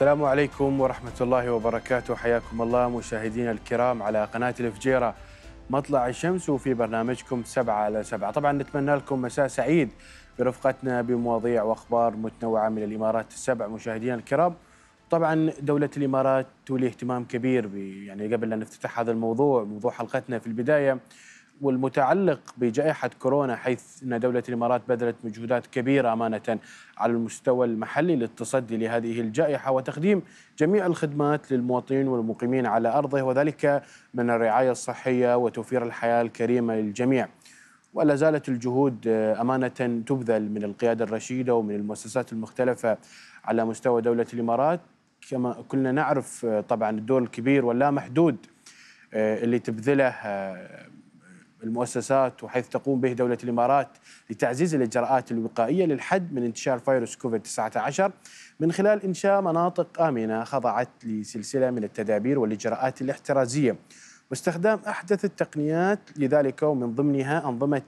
السلام عليكم ورحمة الله وبركاته حياكم الله مشاهدينا الكرام على قناة الفجيرة مطلع الشمس وفي برنامجكم سبعة على سبعة طبعا نتمنى لكم مساء سعيد برفقتنا بمواضيع وأخبار متنوعة من الإمارات السبع مشاهدينا الكرام طبعا دولة الإمارات تولي اهتمام كبير يعني قبل أن نفتتح هذا الموضوع موضوع حلقتنا في البداية والمتعلق بجائحة كورونا حيث أن دولة الإمارات بذلت مجهودات كبيرة أمانة على المستوى المحلي للتصدي لهذه الجائحة وتقديم جميع الخدمات للمواطنين والمقيمين على أرضه وذلك من الرعاية الصحية وتوفير الحياة الكريمة للجميع ولا زالت الجهود آه، أمانة تبذل من القيادة الرشيدة ومن المؤسسات المختلفة على مستوى دولة الإمارات كما كلنا نعرف آه، طبعا الدور الكبير واللا محدود آه، اللي تبذله المؤسسات وحيث تقوم به دولة الإمارات لتعزيز الإجراءات الوقائية للحد من انتشار فيروس كوفيد-19 من خلال إنشاء مناطق آمنة خضعت لسلسلة من التدابير والإجراءات الاحترازية واستخدام أحدث التقنيات لذلك ومن ضمنها أنظمة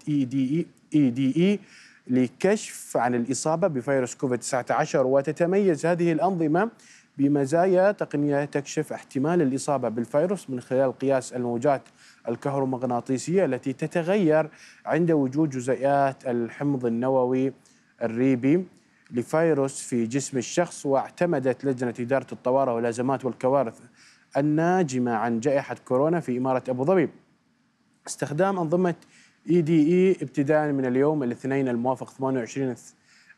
EDE, لكشف عن الإصابة بفيروس كوفيد-19 وتتميز هذه الأنظمة بمزايا تقنية تكشف احتمال الإصابة بالفيروس من خلال قياس الموجات الكهرومغناطيسية التي تتغير عند وجود جزيئات الحمض النووي الريبي لفيروس في جسم الشخص واعتمدت لجنة إدارة الطوارئ والأزمات والكوارث الناجمة عن جائحة كورونا في إمارة أبو ظبي استخدام أنظمة اي دي اي ابتداء من اليوم الاثنين الموافق 28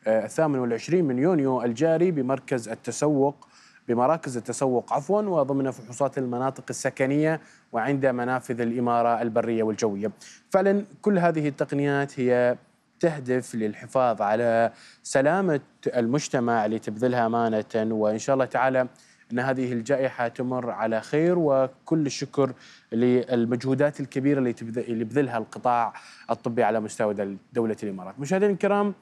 آه، الثامن والعشرين من يونيو الجاري بمركز التسوق بمراكز التسوق عفوا وضمن فحوصات المناطق السكنية وعند منافذ الإمارة البرية والجوية فعلا كل هذه التقنيات هي تهدف للحفاظ على سلامة المجتمع اللي تبذلها أمانة وإن شاء الله تعالى أن هذه الجائحة تمر على خير وكل الشكر للمجهودات الكبيرة اللي تبذلها القطاع الطبي على مستوى دولة الإمارات مشاهدينا الكرام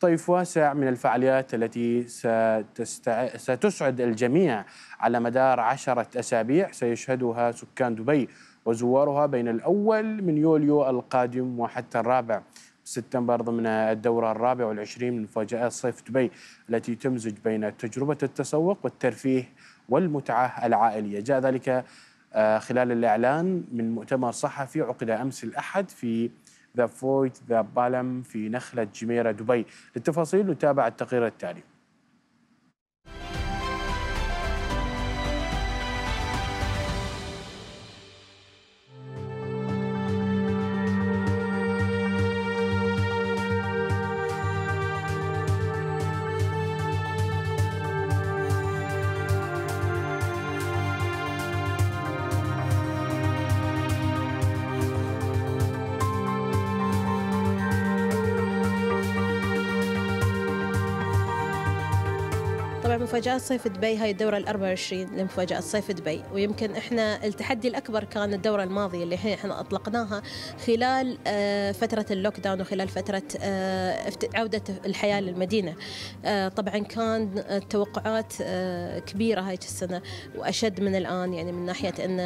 طيف واسع من الفعاليات التي ستستع... ستسعد الجميع على مدار عشرة أسابيع سيشهدها سكان دبي وزوارها بين الأول من يوليو القادم وحتى الرابع سبتمبر ضمن الدورة الرابعة والعشرين من مفاجآت صيف دبي التي تمزج بين تجربة التسوق والترفيه والمتعة العائلية جاء ذلك آه، خلال الإعلان من مؤتمر صحفي عقد أمس الأحد في ذا فويت ذا بالم في نخلة جميرة دبي للتفاصيل نتابع التقرير التالي مفاجآت صيف دبي هاي الدورة ال 24 لمفاجآت صيف دبي ويمكن احنا التحدي الأكبر كان الدورة الماضية اللي احنا أطلقناها خلال آه، فترة اللوك داون وخلال فترة آه، عودة الحياة للمدينة آه، طبعا كان التوقعات كبيرة هاي السنة وأشد من الآن يعني من ناحية أن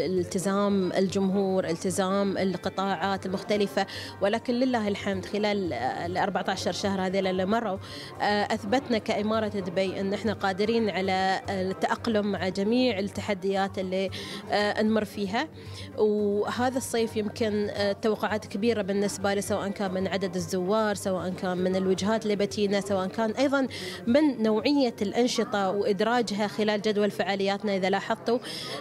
التزام الجمهور التزام القطاعات المختلفة ولكن لله الحمد خلال ال 14 شهر هذيل اللي مروا أثبتنا كإمارة دبي شيء ان احنا قادرين على التاقلم مع جميع التحديات اللي آه، نمر فيها وهذا الصيف يمكن آه، توقعات كبيره بالنسبه لي سواء كان من عدد الزوار سواء كان من الوجهات اللي بتينا سواء كان ايضا من نوعيه الانشطه وادراجها خلال جدول فعالياتنا اذا لاحظتوا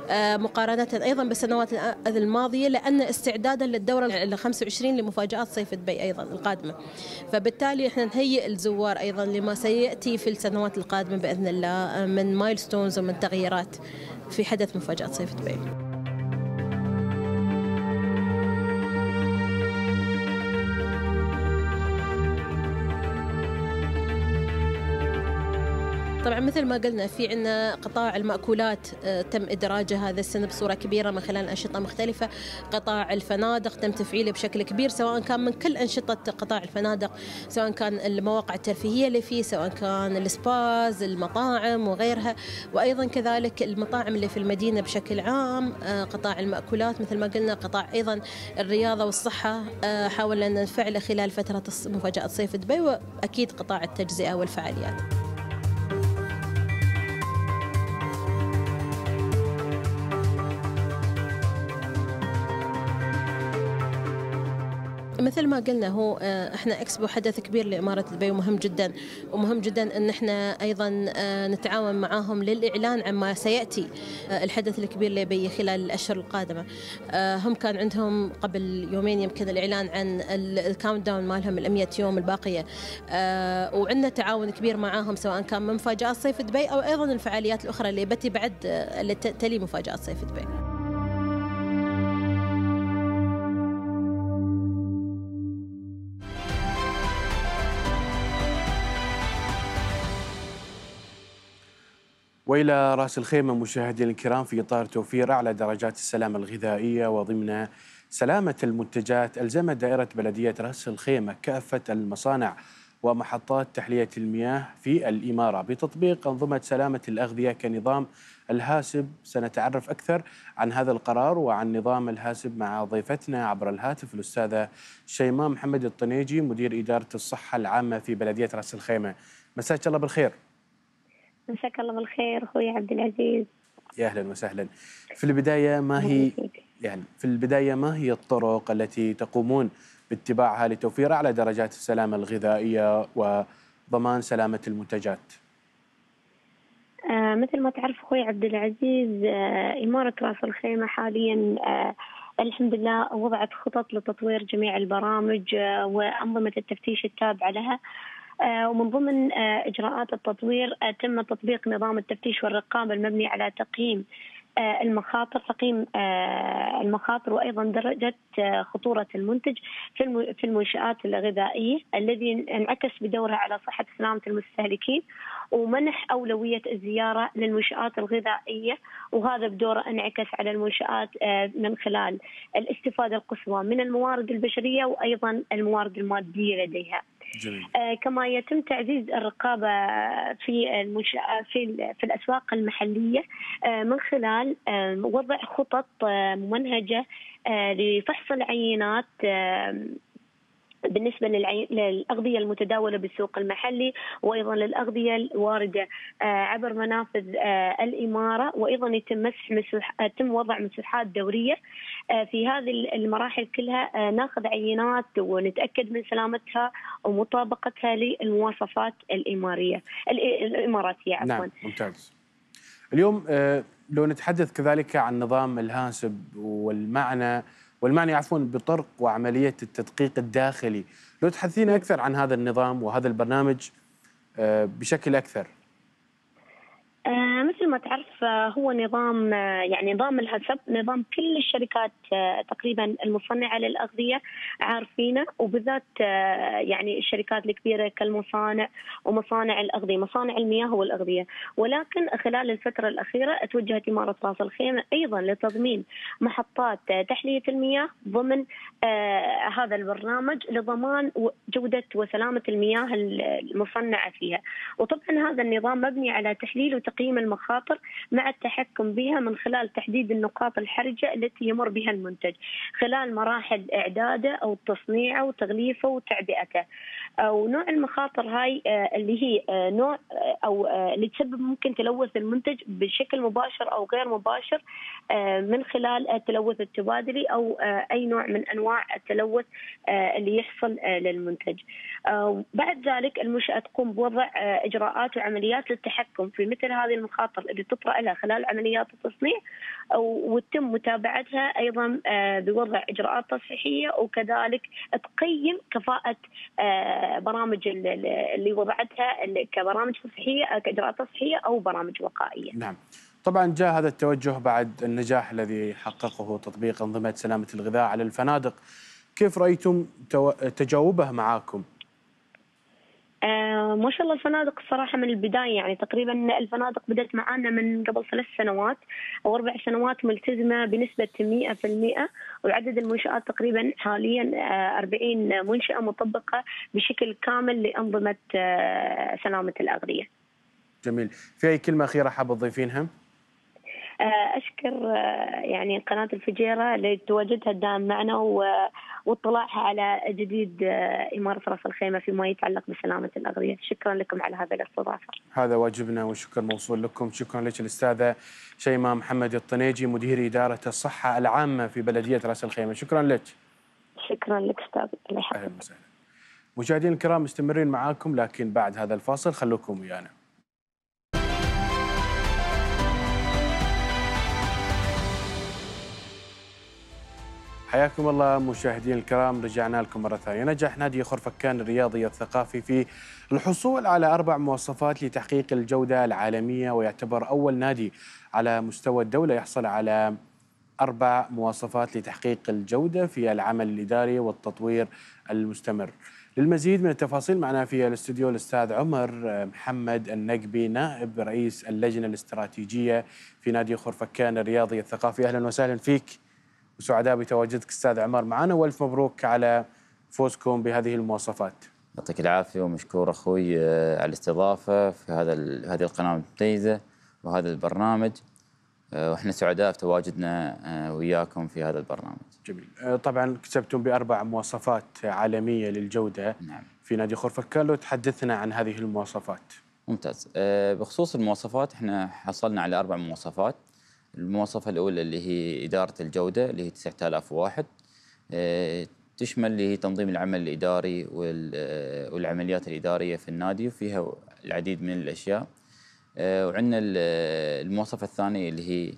آه، مقارنه ايضا بالسنوات الماضيه لان استعدادا للدوره ال 25 لمفاجات صيف دبي ايضا القادمه فبالتالي احنا نهيئ الزوار ايضا لما سياتي في السنوات القادمه القادمه باذن الله آه، من مايلستونز ومن تغييرات في حدث مفاجاه صيف دبي. طبعا مثل ما قلنا في عندنا قطاع المأكولات آه، تم إدراجه هذا السنة بصورة كبيرة من خلال أنشطة مختلفة قطاع الفنادق تم تفعيله بشكل كبير سواء كان من كل أنشطة قطاع الفنادق سواء كان المواقع الترفيهية اللي فيه سواء كان السباز المطاعم وغيرها وأيضا كذلك المطاعم اللي في المدينة بشكل عام آه، قطاع المأكولات مثل ما قلنا قطاع أيضا الرياضة والصحة آه، حاولنا نفعله خلال فترة مفاجأة صيف دبي وأكيد قطاع التجزئة والفعاليات مثل ما قلنا هو آه، احنا اكسبو حدث كبير لاماره دبي ومهم جدا ومهم جدا ان احنا ايضا آه، نتعاون معاهم للاعلان عما سياتي آه، الحدث الكبير لدبي خلال الاشهر القادمه هم كان عندهم قبل يومين يمكن الاعلان عن الكاونت داون مالهم ال 100 يوم الباقيه وعندنا تعاون كبير معاهم سواء كان من مفاجات صيف دبي او ايضا الفعاليات الاخرى اللي بتي بعد اللي تلي مفاجات صيف دبي. والى راس الخيمه مشاهدينا الكرام في اطار توفير اعلى درجات السلامه الغذائيه وضمن سلامه المنتجات الزمت دائره بلديه راس الخيمه كافه المصانع ومحطات تحليه المياه في الاماره بتطبيق انظمه سلامه الاغذيه كنظام الهاسب سنتعرف اكثر عن هذا القرار وعن نظام الهاسب مع ضيفتنا عبر الهاتف الاستاذه شيماء محمد الطنيجي مدير اداره الصحه العامه في بلديه راس الخيمه مساك الله بالخير مساك الله بالخير اخوي عبد العزيز يا اهلا وسهلا في البدايه ما هي يعني في البدايه ما هي الطرق التي تقومون باتباعها لتوفير اعلى درجات السلامه الغذائيه وضمان سلامه المنتجات؟ آه، مثل ما تعرف اخوي عبد العزيز آه، اماره راس الخيمه حاليا آه، الحمد لله وضعت خطط لتطوير جميع البرامج وانظمه التفتيش التابعه لها آه، ومن ضمن آه، اجراءات التطوير آه، تم تطبيق نظام التفتيش والرقابه المبني على تقييم المخاطر تقييم المخاطر وايضا درجه خطوره المنتج في المنشات الغذائيه الذي انعكس بدورها على صحه سلامه المستهلكين ومنح اولويه الزياره للمنشات الغذائيه وهذا بدوره انعكس على المنشات من خلال الاستفاده القصوى من الموارد البشريه وايضا الموارد الماديه لديها. جميل. آه، كما يتم تعزيز الرقابه في المنشأة في في الاسواق المحليه آه، من خلال آه، وضع خطط ممنهجه لفحص العينات بالنسبة للأغذية المتداولة بالسوق المحلي وأيضا للأغذية الواردة عبر منافذ الإمارة وأيضا يتم مسح مسوح يتم وضع مسوحات دورية آه، في هذه المراحل كلها آه، ناخذ عينات ونتاكد من سلامتها ومطابقتها للمواصفات الاماريه الاماراتيه عفوا نعم ممتاز اليوم آه، لو نتحدث كذلك عن نظام الهانسب والمعنى والمعنى عفوا بطرق وعمليه التدقيق الداخلي لو تحدثينا اكثر عن هذا النظام وهذا البرنامج بشكل اكثر آه، مثل ما تعرف آه، هو نظام آه، يعني نظام الهسب نظام كل الشركات تقريبا المصنعه للاغذيه عارفينه وبالذات يعني الشركات الكبيره كالمصانع ومصانع الاغذيه مصانع المياه والاغذيه ولكن خلال الفتره الاخيره توجهت اماره راس الخيمه ايضا لتضمين محطات تحليه المياه ضمن هذا البرنامج لضمان جوده وسلامه المياه المصنعه فيها وطبعا هذا النظام مبني على تحليل وتقليل تقييم المخاطر مع التحكم بها من خلال تحديد النقاط الحرجة التي يمر بها المنتج خلال مراحل إعداده أو تصنيعه وتغليفه وتعبئته آه، ونوع المخاطر هاي آه، اللي هي آه، نوع أو اللي تسبب ممكن تلوث المنتج بشكل مباشر أو غير مباشر من خلال التلوث التبادلي أو أي نوع من أنواع التلوث اللي يحصل للمنتج بعد ذلك المنشأة تقوم بوضع إجراءات وعمليات للتحكم في مثل هذه المخاطر اللي تطرأ لها خلال عمليات التصنيع وتتم متابعتها أيضا آه، بوضع إجراءات تصحيحية وكذلك تقيم كفاءة آه، برامج اللي وضعتها كبرامج تصحيحية آه، كإجراءات تصحيحية أو برامج وقائية نعم طبعا جاء هذا التوجه بعد النجاح الذي حققه تطبيق أنظمة سلامة الغذاء على الفنادق كيف رأيتم تجاوبه معاكم؟ آه، ما شاء الله الفنادق الصراحة من البداية يعني تقريبا الفنادق بدأت معانا من قبل ثلاث سنوات أو أربع سنوات ملتزمة بنسبة 100% وعدد المنشآت تقريبا حاليا 40 آه، منشأة مطبقة بشكل كامل لأنظمة آه، سلامة الأغذية. جميل، في أي كلمة أخيرة حابة تضيفينها؟ آه، اشكر آه، يعني قناه الفجيره لتواجدها الدائم معنا واطلاعها على جديد آه، اماره راس الخيمه فيما يتعلق بسلامه الاغذيه، شكرا لكم على هذا الاستضافه. هذا واجبنا والشكر موصول لكم، شكرا لك الاستاذه شيماء محمد الطنيجي مدير اداره الصحه العامه في بلديه راس الخيمه، شكرا لك. شكرا لك استاذ الله يحفظك. اهلا وسهلا. مشاهدينا الكرام مستمرين معاكم لكن بعد هذا الفاصل خلوكم ويانا. حياكم الله مشاهدينا الكرام رجعنا لكم مرة ثانية نجح نادي خرفكان الرياضي الثقافي في الحصول على أربع مواصفات لتحقيق الجودة العالمية ويعتبر أول نادي على مستوى الدولة يحصل على أربع مواصفات لتحقيق الجودة في العمل الإداري والتطوير المستمر للمزيد من التفاصيل معنا في الاستوديو الأستاذ عمر محمد النقبي نائب رئيس اللجنة الاستراتيجية في نادي خرفكان الرياضي الثقافي أهلا وسهلا فيك وسعداء بتواجدك استاذ عمر معنا والف مبروك على فوزكم بهذه المواصفات. يعطيك العافيه ومشكور اخوي آه، على الاستضافه في هذا هذه القناه المميزه وهذا البرنامج آه، واحنا سعداء بتواجدنا آه، وياكم في هذا البرنامج. جميل، طبعا كسبتم باربع مواصفات عالميه للجوده نعم. في نادي خرفكان لو تحدثنا عن هذه المواصفات. ممتاز، بخصوص المواصفات احنا حصلنا على اربع مواصفات المواصفة الأولى اللي هي إدارة الجودة اللي هي 9000 واحد آه، تشمل اللي هي تنظيم العمل الإداري آه، والعمليات الإدارية في النادي وفيها العديد من الأشياء آه، وعندنا المواصفة الثانية اللي هي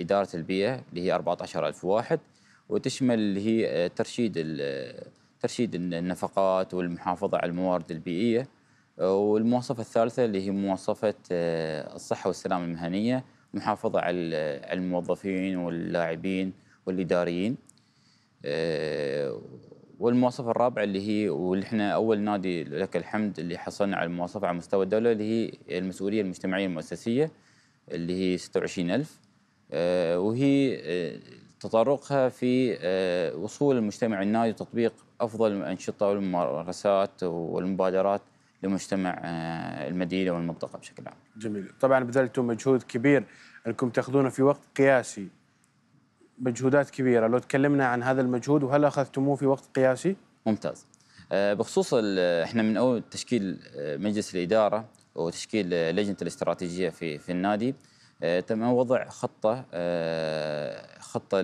إدارة البيئة اللي هي 14000 واحد وتشمل اللي هي ترشيد ترشيد النفقات والمحافظة على الموارد البيئية والمواصفة الثالثة اللي هي مواصفة الصحة والسلامة المهنية محافظة على الموظفين واللاعبين والاداريين آه، والمواصفه الرابعه اللي هي واللي احنا اول نادي لك الحمد اللي حصلنا على المواصفه على مستوى الدوله اللي هي المسؤوليه المجتمعيه المؤسسيه اللي هي 26000 آه، وهي آه، تطرقها في وصول المجتمع النادي وتطبيق افضل الانشطه والممارسات والمبادرات لمجتمع آه، المدينه والمنطقه بشكل عام. جميل، طبعا بذلتم مجهود كبير انكم تاخذونه في وقت قياسي. مجهودات كبيره، لو تكلمنا عن هذا المجهود وهل اخذتموه في وقت قياسي؟ ممتاز. آه، بخصوص احنا من اول تشكيل آه، مجلس الاداره وتشكيل لجنه الاستراتيجيه في في النادي تم وضع خطه خطه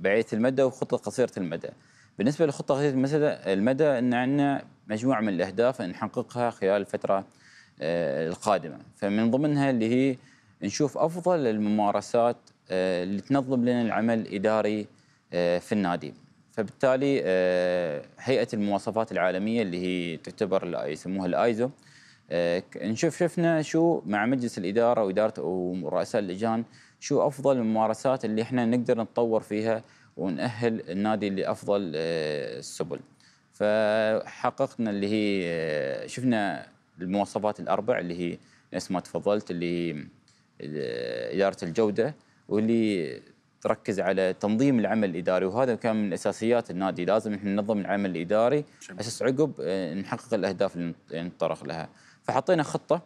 بعيده المدى وخطه قصيره المدى. بالنسبه للخطه قصيره المدى ان عندنا مجموعه من الاهداف نحققها خلال الفتره آه، القادمه فمن ضمنها اللي هي نشوف افضل الممارسات آه، اللي تنظم لنا العمل الاداري آه، في النادي فبالتالي هيئه المواصفات العالميه اللي هي تعتبر يسموها الايزو نشوف شفنا شو مع مجلس الاداره واداره ورؤساء اللجان شو افضل الممارسات اللي احنا نقدر نتطور فيها ونأهل النادي لافضل السبل. فحققنا اللي هي شفنا المواصفات الاربع اللي هي نفس ما تفضلت اللي هي آه، اداره الجوده واللي تركز على تنظيم العمل الاداري وهذا كان من اساسيات النادي لازم احنا ننظم العمل الاداري اساس عقب آه، نحقق الاهداف اللي نتطرق لها فحطينا خطه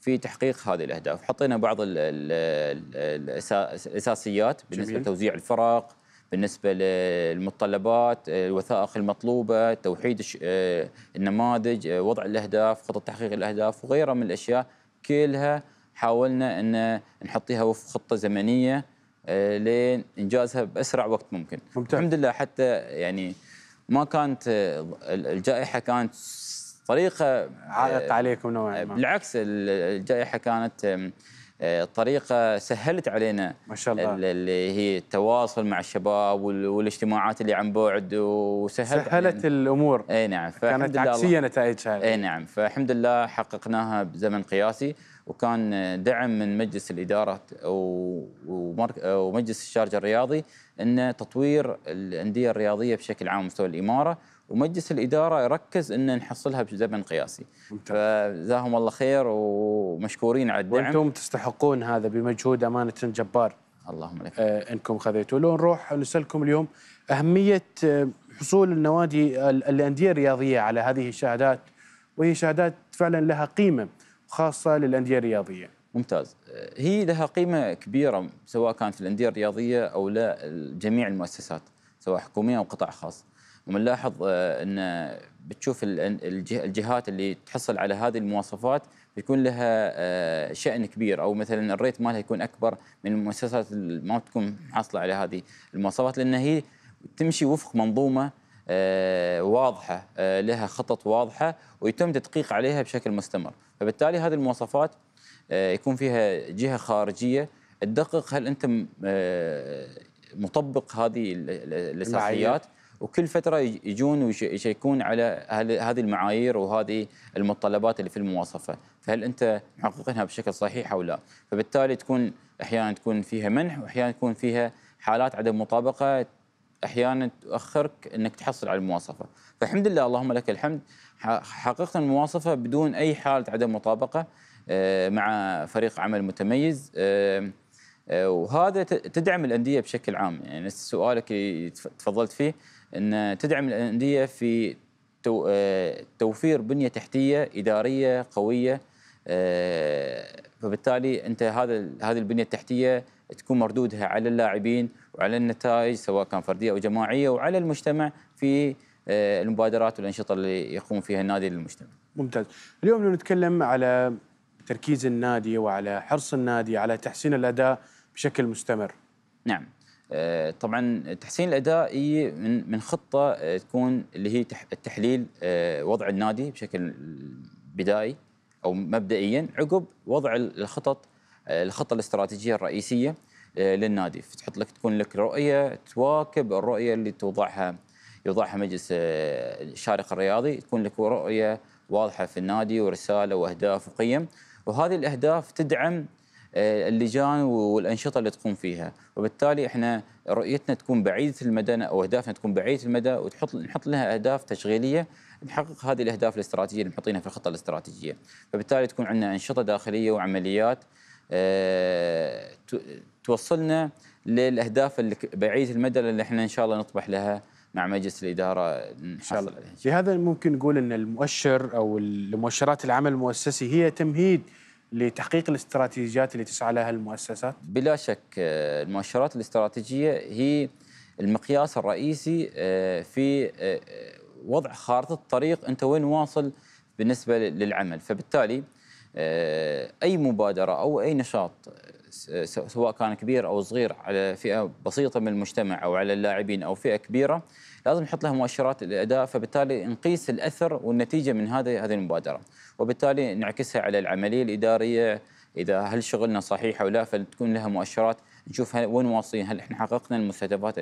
في تحقيق هذه الاهداف حطينا بعض الاساسيات بالنسبه لتوزيع الفرق بالنسبه للمتطلبات آه، الوثائق المطلوبه توحيد آه، النماذج آه، وضع الاهداف خطه تحقيق الاهداف وغيرها من الاشياء كلها حاولنا ان نحطيها وفق خطه زمنيه لين انجازها باسرع وقت ممكن ممتاز. الحمد لله حتى يعني ما كانت الجائحه كانت طريقه عادت عليكم نوعا ما بالعكس الجائحه كانت آه، طريقه سهلت علينا ما شاء الله اللي هي التواصل مع الشباب والاجتماعات اللي عن بعد وسهلت سهلت الامور اي نعم كانت عكسيه نتائجها اي نعم فالحمد لله حققناها بزمن قياسي وكان دعم من مجلس الاداره ومجلس الشارجه الرياضي ان تطوير الانديه الرياضيه بشكل عام مستوى الاماره ومجلس الاداره يركز ان نحصلها بزمن قياسي فجزاهم الله خير ومشكورين على الدعم وانتم تستحقون هذا بمجهود امانه جبار اللهم لك آه انكم خذيتوه لو نروح نسالكم اليوم اهميه آه، حصول النوادي الانديه الرياضيه على هذه الشهادات وهي شهادات فعلا لها قيمه خاصه للانديه الرياضيه ممتاز آه، هي لها قيمه كبيره سواء كانت الانديه الرياضيه او لا جميع المؤسسات سواء حكوميه او قطاع خاص وبنلاحظ آه، ان بتشوف الجهات اللي تحصل على هذه المواصفات بيكون لها آه، شأن كبير أو مثلا الريت مالها يكون أكبر من المؤسسات اللي ما تكون حاصلة على هذه المواصفات لأن هي تمشي وفق منظومة آه، واضحة لها خطط واضحة ويتم تدقيق عليها بشكل مستمر فبالتالي هذه المواصفات يكون فيها جهة خارجية تدقق هل أنت مطبق هذه الأساسيات وكل فتره يجون ويشيكون على هذه المعايير وهذه المتطلبات اللي في المواصفه، فهل انت محققينها بشكل صحيح او لا؟ فبالتالي تكون احيانا تكون فيها منح واحيانا تكون فيها حالات عدم مطابقه احيانا تؤخرك انك تحصل على المواصفه، فالحمد لله اللهم لك الحمد حققت المواصفه بدون اي حاله عدم مطابقه آه، مع فريق عمل متميز آه، آه، وهذا تدعم الانديه بشكل عام يعني سؤالك تفضلت فيه ان تدعم الانديه في آه، توفير بنيه تحتيه اداريه قويه آه، فبالتالي انت هذا هذه البنيه التحتيه تكون مردودها على اللاعبين وعلى النتائج سواء كان فرديه او جماعيه وعلى المجتمع في آه، المبادرات والانشطه اللي يقوم فيها النادي للمجتمع. ممتاز. اليوم لو نتكلم على تركيز النادي وعلى حرص النادي على تحسين الاداء بشكل مستمر. نعم. آه، طبعا تحسين الاداء هي من من خطه آه، تكون اللي هي التحليل آه، وضع النادي بشكل بدائي او مبدئيا عقب وضع الخطط الخطه الاستراتيجيه الرئيسيه للنادي فتحط لك تكون لك رؤيه تواكب الرؤيه اللي توضعها يوضعها مجلس الشارق الرياضي تكون لك رؤيه واضحه في النادي ورساله واهداف وقيم وهذه الاهداف تدعم آه، اللجان والانشطه اللي تقوم فيها وبالتالي احنا رؤيتنا تكون بعيده المدى او اهدافنا تكون بعيده المدى وتحط نحط لها اهداف تشغيليه نحقق هذه الاهداف الاستراتيجيه اللي محطينها في الخطه الاستراتيجيه فبالتالي تكون عندنا انشطه داخليه وعمليات آه، توصلنا للاهداف بعيده المدى اللي احنا ان شاء الله نطمح لها مع مجلس الاداره ان شاء الله بهذا ممكن نقول ان المؤشر او المؤشرات العمل المؤسسي هي تمهيد لتحقيق الاستراتيجيات اللي تسعى لها المؤسسات؟ بلا شك آه، المؤشرات الاستراتيجيه هي المقياس الرئيسي آه، في آه، وضع خارطه الطريق انت وين واصل بالنسبه للعمل، فبالتالي اي مبادره او اي نشاط سواء كان كبير او صغير على فئه بسيطه من المجتمع او على اللاعبين او فئه كبيره لازم نحط لها مؤشرات الاداء فبالتالي نقيس الاثر والنتيجه من هذه هذه المبادره. وبالتالي نعكسها على العمليه الاداريه اذا هل شغلنا صحيح او لا فتكون لها مؤشرات نشوف وين واصلين هل احنا حققنا المستهدفات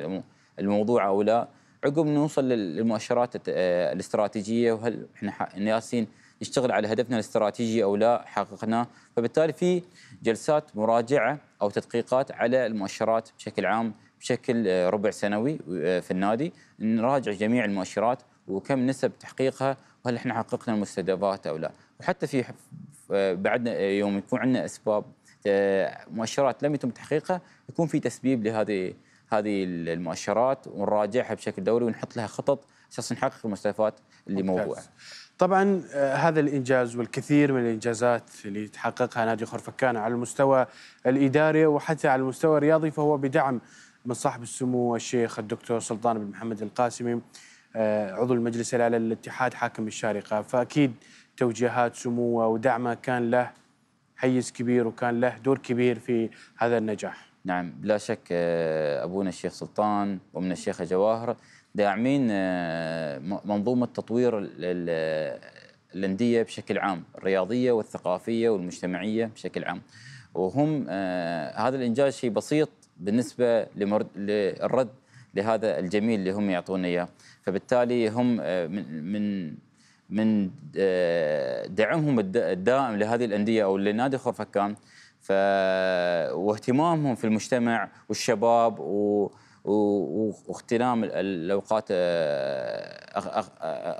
الموضوعه او لا عقب نوصل للمؤشرات آه، الاستراتيجيه وهل احنا ياسين نشتغل على هدفنا الاستراتيجي او لا حققناه فبالتالي في جلسات مراجعه او تدقيقات على المؤشرات بشكل عام بشكل آه، ربع سنوي آه، في النادي نراجع جميع المؤشرات وكم نسب تحقيقها هل احنا حققنا المستهدفات او لا وحتى في بعدنا يوم يكون عندنا اسباب آه، مؤشرات لم يتم تحقيقها يكون في تسبيب لهذه هذه المؤشرات ونراجعها بشكل دوري ونحط لها خطط اساس نحقق المستهدفات اللي موضوعه. طبعا آه، هذا الانجاز والكثير من الانجازات اللي تحققها نادي خرفكان على المستوى الاداري وحتى على المستوى الرياضي فهو بدعم من صاحب السمو الشيخ الدكتور سلطان بن محمد القاسمي آه، عضو المجلس الاعلى للاتحاد حاكم الشارقه فاكيد توجيهات سموه ودعمه كان له حيز كبير وكان له دور كبير في هذا النجاح. نعم بلا شك آه، ابونا الشيخ سلطان وابن الشيخه جواهر داعمين آه، منظومه تطوير الانديه بشكل عام، الرياضيه والثقافيه والمجتمعيه بشكل عام. وهم هذا الانجاز شيء بسيط بالنسبه للرد لهذا الجميل اللي هم يعطونا اياه فبالتالي هم آه، من من من آه، دعمهم الدائم لهذه الانديه او لنادي خرفكان ف واهتمامهم في المجتمع والشباب و واغتنام الاوقات آه،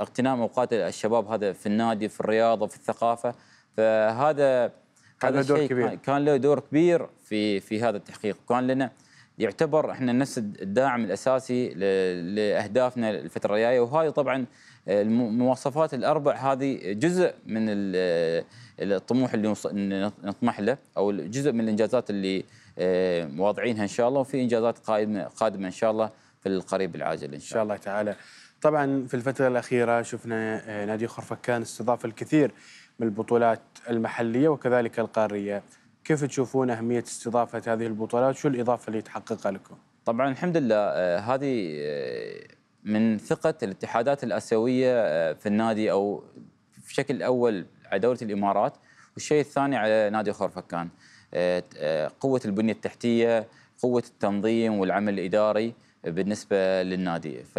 اغتنام اوقات الشباب هذا في النادي في الرياضه في الثقافه فهذا كان هذا له دور كبير كان له دور كبير في في هذا التحقيق وكان لنا يعتبر احنا نفس الداعم الاساسي لاهدافنا الفتره الجايه وهاي طبعا آه، المواصفات الاربع هذه جزء من آه، الطموح اللي نطمح له او جزء من الانجازات اللي آه، واضعينها ان شاء الله وفي انجازات قادمه قادمه ان شاء الله في القريب العاجل ان شاء, إن شاء الله تعالى طبعا في الفتره الاخيره شفنا نادي خرفكان استضاف الكثير من البطولات المحليه وكذلك القاريه كيف تشوفون أهمية استضافة هذه البطولات شو الإضافة اللي تحققها لكم؟ طبعا الحمد لله آه، هذه آه، من ثقة الاتحادات الآسيوية آه، في النادي أو بشكل أول على دولة الإمارات والشيء الثاني على نادي خورفكان قوة البنية التحتية قوة التنظيم والعمل الإداري بالنسبة للنادي ف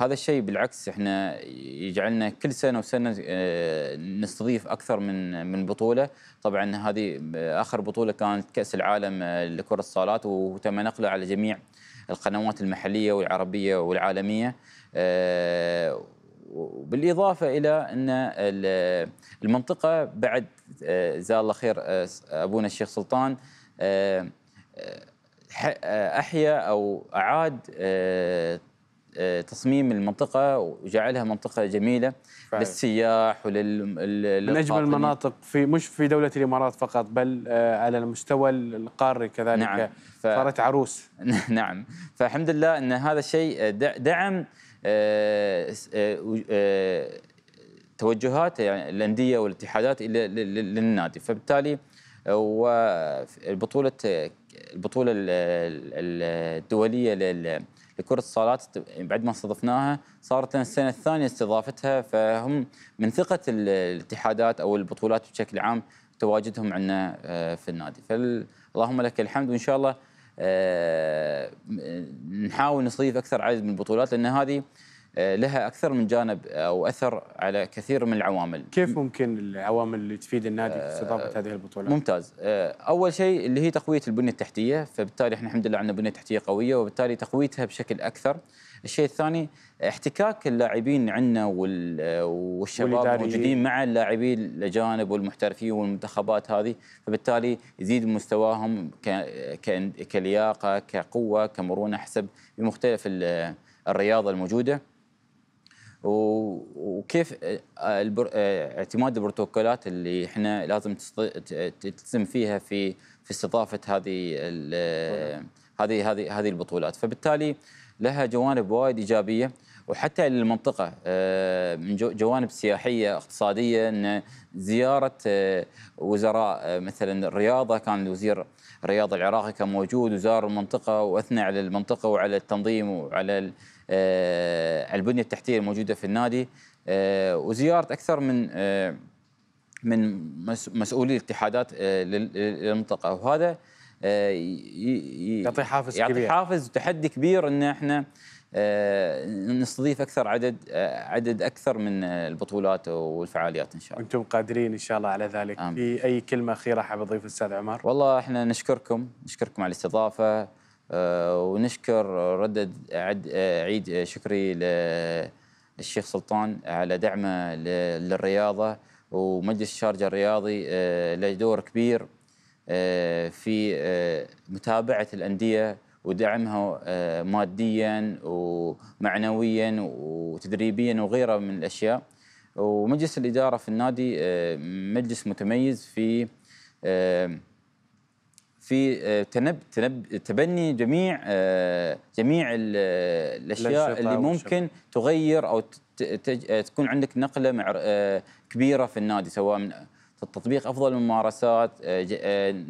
هذا الشيء بالعكس احنا يجعلنا كل سنه وسنه آه، نستضيف اكثر من من بطوله طبعا هذه اخر بطوله كانت كاس العالم آه، لكره الصالات وتم نقله على جميع القنوات المحليه والعربيه والعالميه آه، بالاضافه الى ان المنطقه بعد جزاه الله خير ابونا الشيخ سلطان احيا او اعاد تصميم المنطقه وجعلها منطقه جميله فعلا. للسياح ولل من اجمل المناطق في مش في دوله الامارات فقط بل آه، على المستوى القاري كذلك نعم. ف... صارت عروس نعم فالحمد لله ان هذا الشيء آه، دعم آه، توجهات يعني الانديه والاتحادات للنادي فبالتالي البطولة البطوله الدوليه لل لكره الصالات بعد ما استضفناها صارت لنا السنه الثانيه استضافتها فهم من ثقه الاتحادات او البطولات بشكل عام تواجدهم عندنا آه، في النادي فاللهم لك الحمد وان شاء الله آه، نحاول نستضيف اكثر عدد من البطولات لان هذه آه، لها اكثر من جانب آه، او اثر على كثير من العوامل. كيف ممكن العوامل اللي تفيد النادي في استضافه آه، هذه البطولات؟ ممتاز، اول شيء اللي هي تقويه البنيه التحتيه، فبالتالي احنا الحمد لله عندنا بنيه تحتيه قويه وبالتالي تقويتها بشكل اكثر. الشيء الثاني احتكاك اللاعبين عندنا والشباب الموجودين مع اللاعبين الاجانب والمحترفين والمنتخبات هذه، فبالتالي يزيد مستواهم كلياقه، كقوه، كمرونه حسب بمختلف الرياضه الموجوده. وكيف اعتماد البروتوكولات اللي احنا لازم تلتزم فيها في في استضافه هذه هذه هذه هذه البطولات فبالتالي لها جوانب وايد ايجابيه وحتى للمنطقه آه، من جوانب سياحيه اقتصاديه ان زياره آه، وزراء آه، مثلا الرياضه كان الوزير الرياضه العراقي كان موجود وزار المنطقه واثنى على المنطقه وعلى التنظيم وعلى على آه، البنيه التحتيه الموجوده في النادي آه، وزياره اكثر من آه، من مسؤولي الاتحادات للمنطقه وهذا يعطي حافز يعطي كبير حافز وتحدي كبير ان احنا نستضيف اكثر عدد عدد اكثر من البطولات والفعاليات ان شاء الله. انتم قادرين ان شاء الله على ذلك، في اي كلمه اخيره حاب اضيف استاذ عمر؟ والله احنا نشكركم، نشكركم على الاستضافه، آه، ونشكر ردد عد أعيد شكري للشيخ سلطان على دعمه للرياضة ومجلس الشارجة الرياضي آه، له دور كبير آه، في متابعة الأندية ودعمها ماديا ومعنويا وتدريبيا وغيرها من الأشياء ومجلس الإدارة في النادي مجلس متميز في في آه، تنب تنب تبني جميع آه، جميع الاشياء اللي ممكن تغير او آه، تكون عندك نقله كبيره في النادي سواء من تطبيق افضل الممارسات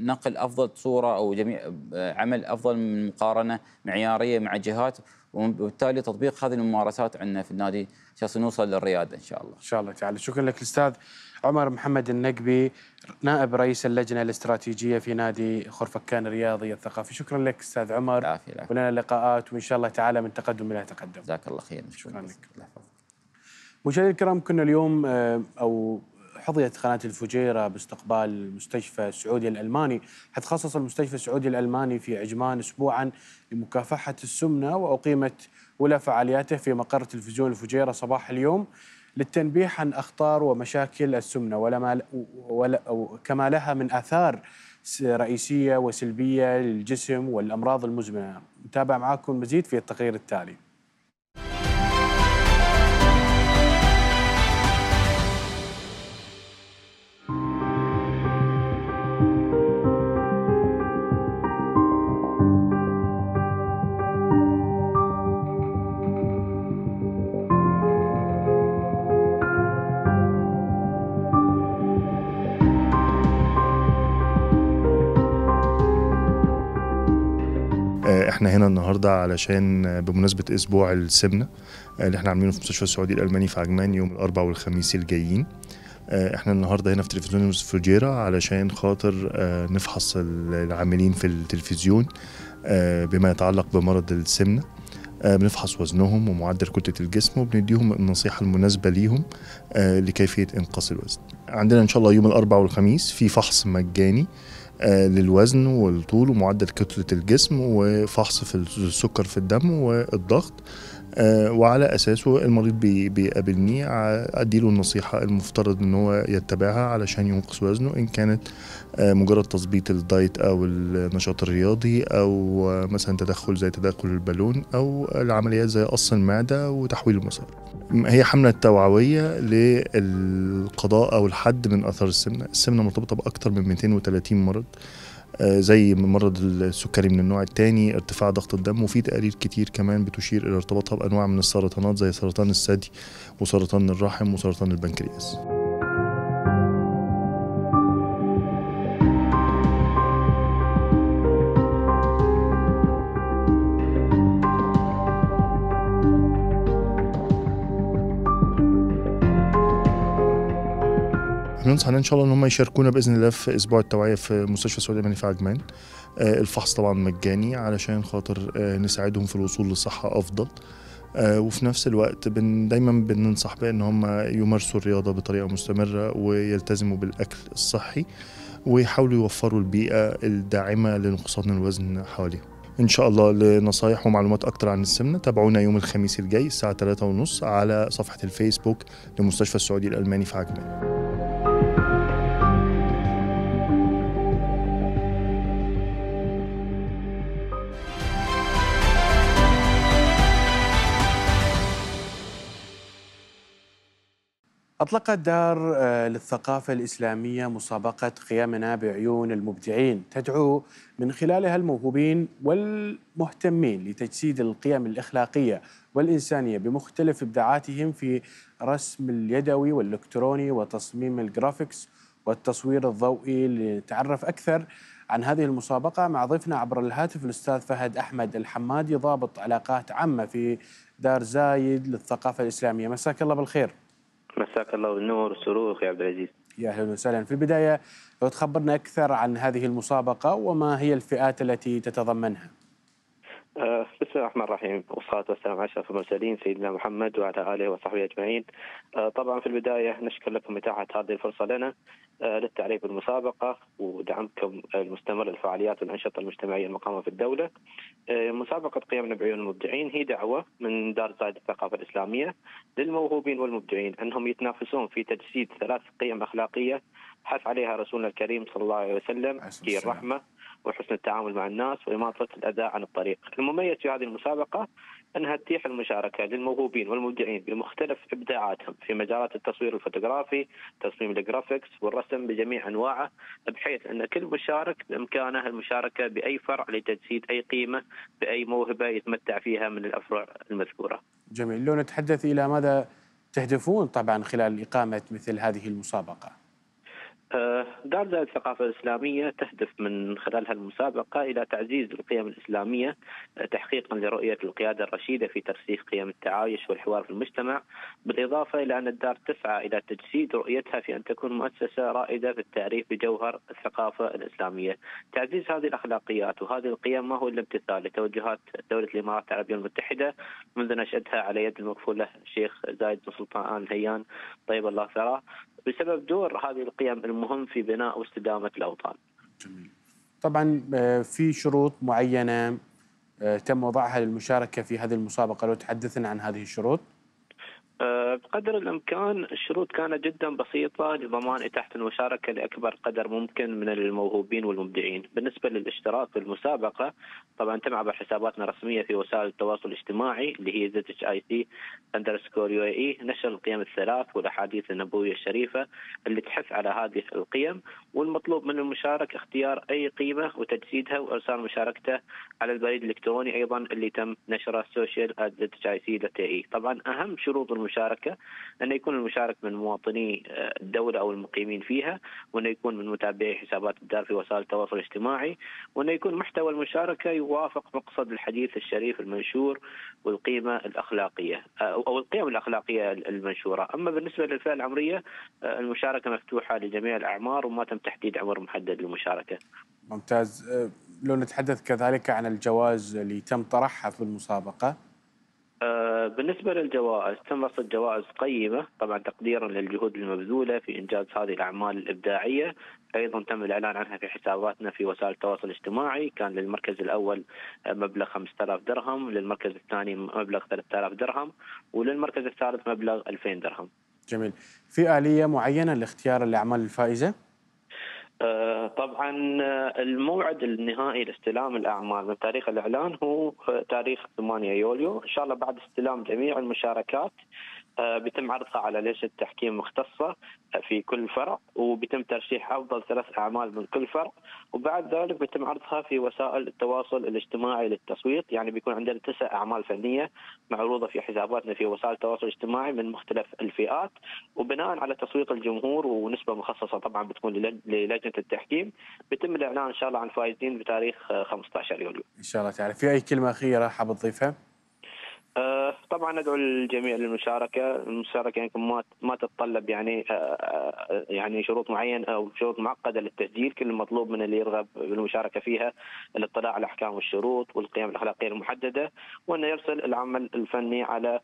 نقل افضل صوره او جميع عمل افضل من مقارنه معياريه مع جهات وبالتالي تطبيق هذه الممارسات عندنا في النادي عشان نوصل للرياده ان شاء الله. ان شاء الله تعالى، شكرا لك الاستاذ عمر محمد النقبي نائب رئيس اللجنه الاستراتيجيه في نادي خرفكان الرياضي الثقافي، شكرا لك استاذ عمر. العافيه العافيه. ولنا لقاءات وان شاء الله تعالى من تقدم الى تقدم. جزاك الله خير. شكرا, شكرا لك. مشاهدينا الكرام كنا اليوم آه، او حظيت قناه الفجيره باستقبال المستشفى السعودي الالماني، حيث خصص المستشفى السعودي الالماني في عجمان اسبوعا لمكافحه السمنه واقيمت اولى فعالياته في مقر تلفزيون الفجيره صباح اليوم للتنبيه عن اخطار ومشاكل السمنه ولما ولا كما لها من اثار رئيسيه وسلبيه للجسم والامراض المزمنه. نتابع معكم مزيد في التقرير التالي. النهارده علشان بمناسبه اسبوع السمنه آه، اللي احنا عاملينه في مستشفى السعودي الالماني في عجمان يوم الاربعاء والخميس الجايين آه، احنا النهارده هنا في تلفزيون الفجيرة علشان خاطر آه، نفحص العاملين في التلفزيون بما يتعلق بمرض السمنه بنفحص وزنهم ومعدل كتلة الجسم وبنديهم النصيحة المناسبة ليهم لكيفية إنقاص الوزن عندنا إن شاء الله يوم الأربعاء والخميس في فحص مجاني آه، للوزن والطول ومعدل كتلة الجسم وفحص في السكر في الدم والضغط آه، وعلى اساسه المريض بيقابلني اديله النصيحه المفترض ان هو يتبعها علشان ينقص وزنه ان كانت آه، مجرد تظبيط الدايت او النشاط الرياضي او مثلا تدخل زي تدخل البالون او العمليات زي قص المعده وتحويل المسار هي حملة توعوية للقضاء أو الحد من آثار السمنة السمنة مرتبطة بأكثر من 230 مرض آه، زي مرض السكري من النوع الثاني ارتفاع ضغط الدم وفي تقارير كتير كمان بتشير الى ارتباطها بانواع من السرطانات زي سرطان الثدي وسرطان الرحم وسرطان البنكرياس بننصح ان شاء الله ان هم يشاركونا باذن الله في اسبوع التوعيه في مستشفى السعوديه الملك في عجمان آه، الفحص طبعا مجاني علشان خاطر آه، نساعدهم في الوصول لصحه افضل آه، وفي نفس الوقت بن دايما بننصح بان هم يمارسوا الرياضه بطريقه مستمره ويلتزموا بالاكل الصحي ويحاولوا يوفروا البيئه الداعمه لنقصان الوزن حواليهم ان شاء الله لنصايح ومعلومات اكتر عن السمنه تابعونا يوم الخميس الجاي الساعه 3:30 على صفحه الفيسبوك لمستشفى السعودي الالماني في عجمان أطلقت دار آه، للثقافة الإسلامية مسابقة قيامنا بعيون المبدعين تدعو من خلالها الموهوبين والمهتمين لتجسيد القيم الإخلاقية والإنسانية بمختلف إبداعاتهم في رسم اليدوي والإلكتروني وتصميم الجرافيكس والتصوير الضوئي لنتعرف أكثر عن هذه المسابقة مع ضيفنا عبر الهاتف الأستاذ فهد أحمد الحمادي ضابط علاقات عامة في دار زايد للثقافة الإسلامية مساك الله بالخير مساك الله بالنور والسرور اخي عبد العزيز يا اهلا وسهلا في البدايه لو تخبرنا اكثر عن هذه المسابقه وما هي الفئات التي تتضمنها بسم الله الرحمن الرحيم والصلاة والسلام على أشرف المرسلين سيدنا محمد وعلى آله وصحبه أجمعين آه، طبعا في البداية نشكر لكم إتاحة هذه الفرصة لنا آه، للتعريف بالمسابقة ودعمكم المستمر للفعاليات والأنشطة المجتمعية المقامة في الدولة آه، مسابقة قيامنا بعيون المبدعين هي دعوة من دار زايد الثقافة الإسلامية للموهوبين والمبدعين أنهم يتنافسون في تجسيد ثلاث قيم أخلاقية حث عليها رسولنا الكريم صلى الله عليه وسلم هي الرحمة وحسن التعامل مع الناس وإماطة الاداء عن الطريق المميز في هذه المسابقة أنها تتيح المشاركة للموهوبين والمبدعين بمختلف إبداعاتهم في مجالات التصوير الفوتوغرافي تصميم الجرافيكس والرسم بجميع أنواعه بحيث أن كل مشارك بإمكانه المشاركة بأي فرع لتجسيد أي قيمة بأي موهبة يتمتع فيها من الأفرع المذكورة جميل لو نتحدث إلى ماذا تهدفون طبعا خلال إقامة مثل هذه المسابقة دار زائد الثقافة الإسلامية تهدف من خلال هالمسابقة إلى تعزيز القيم الإسلامية تحقيقا لرؤية القيادة الرشيدة في ترسيخ قيم التعايش والحوار في المجتمع بالإضافة إلى أن الدار تسعى إلى تجسيد رؤيتها في أن تكون مؤسسة رائدة في التعريف بجوهر الثقافة الإسلامية تعزيز هذه الأخلاقيات وهذه القيم ما هو إلا امتثال لتوجهات دولة الإمارات العربية المتحدة منذ نشأتها على يد المكفولة له الشيخ زايد بن سلطان آل هيان طيب الله ثراه بسبب دور هذه القيم المهم في بناء واستدامه الاوطان. جميل. طبعا آه، في شروط معينه آه، تم وضعها للمشاركه في هذه المسابقه لو تحدثنا عن هذه الشروط. آه، بقدر الامكان الشروط كانت جدا بسيطه لضمان اتاحه المشاركه لاكبر قدر ممكن من الموهوبين والمبدعين، بالنسبه للاشتراك في المسابقه طبعا تم عبر حساباتنا الرسميه في وسائل التواصل الاجتماعي اللي هي زد اتش اي سي اندرسكور يو اي نشر القيم الثلاث والاحاديث النبويه الشريفه اللي تحث على هذه القيم والمطلوب من المشارك اختيار اي قيمه وتجسيدها وارسال مشاركته على البريد الالكتروني ايضا اللي تم نشره سوشيال اتش اي سي طبعا اهم شروط المشاركة المشاركه انه يكون المشارك من مواطني آه، الدوله او المقيمين فيها وانه يكون من متابعي حسابات الدار في وسائل التواصل الاجتماعي وانه يكون محتوى المشاركه يوافق مقصد الحديث الشريف المنشور والقيمه الاخلاقيه آه، او القيم الاخلاقيه المنشوره، اما بالنسبه للفئه العمريه آه، المشاركه مفتوحه لجميع الاعمار وما تم تحديد عمر محدد للمشاركه. ممتاز لو نتحدث كذلك عن الجواز اللي تم طرحه في المسابقه آه، بالنسبة للجوائز تم رصد جوائز قيمة طبعا تقديرا للجهود المبذولة في إنجاز هذه الأعمال الإبداعية أيضا تم الإعلان عنها في حساباتنا في وسائل التواصل الاجتماعي كان للمركز الأول مبلغ 5000 درهم للمركز الثاني مبلغ 3000 درهم وللمركز الثالث مبلغ 2000 درهم جميل في آلية معينة لاختيار الأعمال الفائزة؟ آه، طبعا آه، الموعد النهائي لاستلام الاعمال من تاريخ الاعلان هو آه، تاريخ 8 يوليو ان شاء الله بعد استلام جميع المشاركات آه، بيتم عرضها على لجنه تحكيم مختصه آه، في كل فرع وبيتم ترشيح افضل ثلاث اعمال من كل فرع وبعد ذلك بيتم عرضها في وسائل التواصل الاجتماعي للتصويت يعني بيكون عندنا تسع اعمال فنيه معروضه في حساباتنا في وسائل التواصل الاجتماعي من مختلف الفئات وبناء على تصويت الجمهور ونسبه مخصصه طبعا بتكون للجنه التحكيم بيتم الاعلان ان شاء الله عن الفائزين بتاريخ 15 آه، يوليو. ان شاء الله تعالى في اي كلمه اخيره حاب تضيفها؟ آه، طبعا ادعو الجميع للمشاركه، المشاركه يعني ما ما تتطلب يعني آه، آه، يعني شروط معينه او شروط معقده للتسجيل، كل المطلوب من اللي يرغب بالمشاركه فيها الاطلاع على الاحكام والشروط والقيم الاخلاقيه المحدده، وانه يرسل العمل الفني على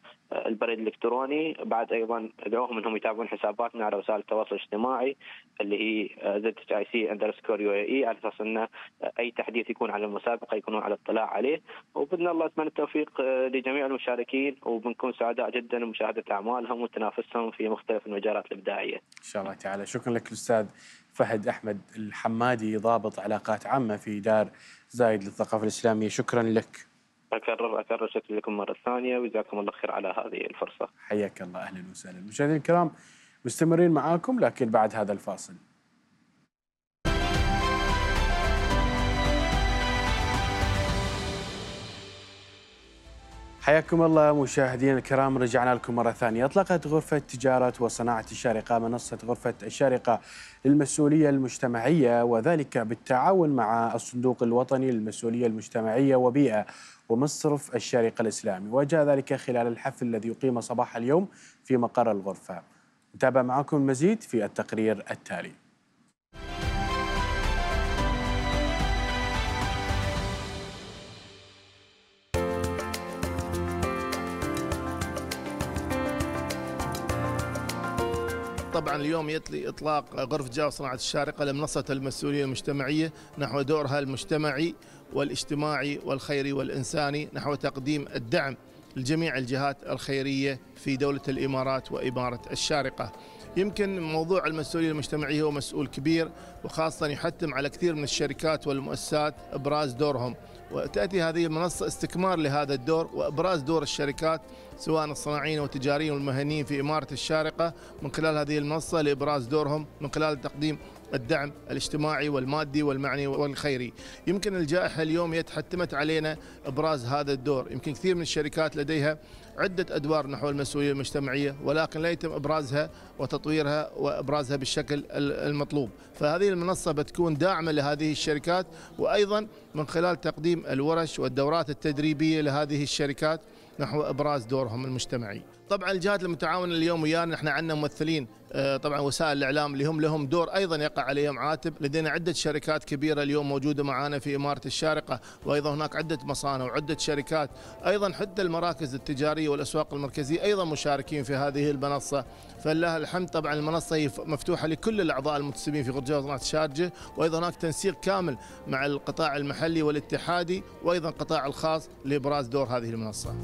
البريد الالكتروني، بعد ايضا ادعوهم انهم يتابعون حساباتنا على وسائل التواصل الاجتماعي اللي هي زد اي سي اندرسكور يو اي على اساس انه اي تحديث يكون على المسابقه يكونون على اطلاع عليه، وباذن الله اتمنى التوفيق لجميع المشاركة المشاركين وبنكون سعداء جدا بمشاهده اعمالهم وتنافسهم في مختلف المجالات الابداعيه. ان شاء الله تعالى، شكرا لك الاستاذ فهد احمد الحمادي ضابط علاقات عامه في دار زايد للثقافه الاسلاميه، شكرا لك. اكرر اكرر شكرا لكم مره ثانيه وجزاكم الله خير على هذه الفرصه. حياك الله اهلا وسهلا. مشاهدينا الكرام مستمرين معاكم لكن بعد هذا الفاصل. حياكم الله مشاهدينا الكرام رجعنا لكم مرة ثانية أطلقت غرفة تجارة وصناعة الشارقة منصة غرفة الشارقة للمسؤولية المجتمعية وذلك بالتعاون مع الصندوق الوطني للمسؤولية المجتمعية وبيئة ومصرف الشارقة الإسلامي وجاء ذلك خلال الحفل الذي أقيم صباح اليوم في مقر الغرفة نتابع معكم المزيد في التقرير التالي طبعا اليوم يتلي إطلاق غرفة جاو صناعة الشارقة لمنصة المسؤولية المجتمعية نحو دورها المجتمعي والاجتماعي والخيري والإنساني نحو تقديم الدعم لجميع الجهات الخيرية في دولة الإمارات وإمارة الشارقة يمكن موضوع المسؤولية المجتمعية هو مسؤول كبير وخاصة يحتم على كثير من الشركات والمؤسسات إبراز دورهم وتأتي هذه المنصة استكمار لهذا الدور وإبراز دور الشركات سواء الصناعيين والتجاريين والمهنيين في إمارة الشارقة من خلال هذه المنصة لإبراز دورهم من خلال تقديم الدعم الاجتماعي والمادي والمعني والخيري يمكن الجائحة اليوم يتحتمت علينا إبراز هذا الدور يمكن كثير من الشركات لديها عدة أدوار نحو المسؤولية المجتمعية ولكن لا يتم إبرازها وتطويرها وإبرازها بالشكل المطلوب فهذه المنصة بتكون داعمة لهذه الشركات وأيضا من خلال تقديم الورش والدورات التدريبية لهذه الشركات نحو إبراز دورهم المجتمعي طبعا الجهات المتعاونه اليوم ويانا احنا عندنا ممثلين آه، طبعا وسائل الاعلام اللي هم لهم دور ايضا يقع عليهم عاتب، لدينا عده شركات كبيره اليوم موجوده معنا في اماره الشارقه، وايضا هناك عده مصانع وعده شركات، ايضا حتى المراكز التجاريه والاسواق المركزيه ايضا مشاركين في هذه المنصه، فلله الحمد طبعا المنصه هي مفتوحه لكل الاعضاء المتسمين في غرجه وزراعه الشارجه، وايضا هناك تنسيق كامل مع القطاع المحلي والاتحادي، وايضا القطاع الخاص لابراز دور هذه المنصه.